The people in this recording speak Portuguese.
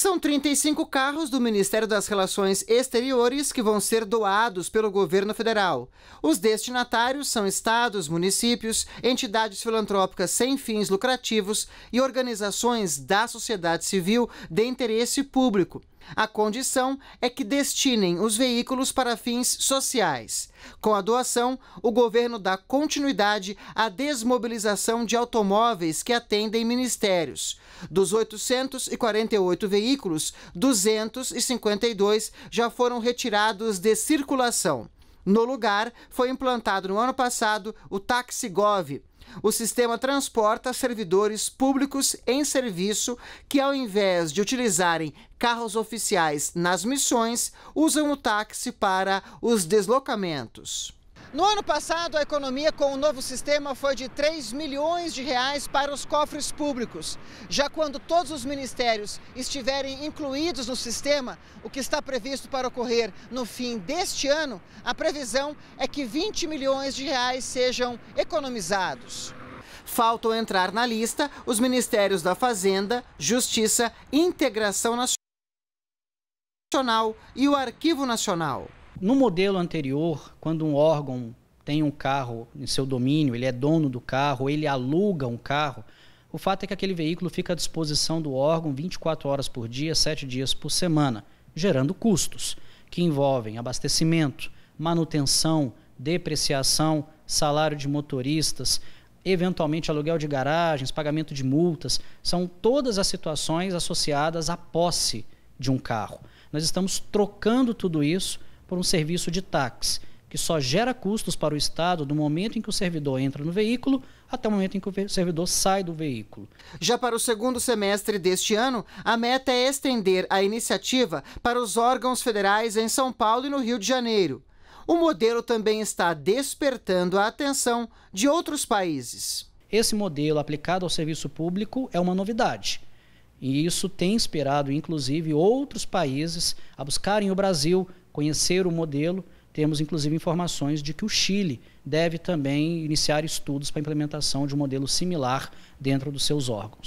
São 35 carros do Ministério das Relações Exteriores que vão ser doados pelo governo federal. Os destinatários são estados, municípios, entidades filantrópicas sem fins lucrativos e organizações da sociedade civil de interesse público. A condição é que destinem os veículos para fins sociais. Com a doação, o governo dá continuidade à desmobilização de automóveis que atendem ministérios. Dos 848 veículos, 252 já foram retirados de circulação. No lugar, foi implantado no ano passado o TaxiGov. O sistema transporta servidores públicos em serviço que, ao invés de utilizarem carros oficiais nas missões, usam o táxi para os deslocamentos. No ano passado, a economia com o novo sistema foi de 3 milhões de reais para os cofres públicos. Já quando todos os ministérios estiverem incluídos no sistema, o que está previsto para ocorrer no fim deste ano, a previsão é que 20 milhões de reais sejam economizados. Faltam entrar na lista os ministérios da Fazenda, Justiça, Integração Nacional e o Arquivo Nacional. No modelo anterior, quando um órgão tem um carro em seu domínio, ele é dono do carro, ele aluga um carro, o fato é que aquele veículo fica à disposição do órgão 24 horas por dia, 7 dias por semana, gerando custos que envolvem abastecimento, manutenção, depreciação, salário de motoristas, eventualmente aluguel de garagens, pagamento de multas, são todas as situações associadas à posse de um carro. Nós estamos trocando tudo isso por um serviço de táxi, que só gera custos para o Estado do momento em que o servidor entra no veículo até o momento em que o servidor sai do veículo. Já para o segundo semestre deste ano, a meta é estender a iniciativa para os órgãos federais em São Paulo e no Rio de Janeiro. O modelo também está despertando a atenção de outros países. Esse modelo aplicado ao serviço público é uma novidade. E isso tem inspirado, inclusive, outros países a buscarem o Brasil conhecer o modelo. Temos inclusive informações de que o Chile deve também iniciar estudos para implementação de um modelo similar dentro dos seus órgãos.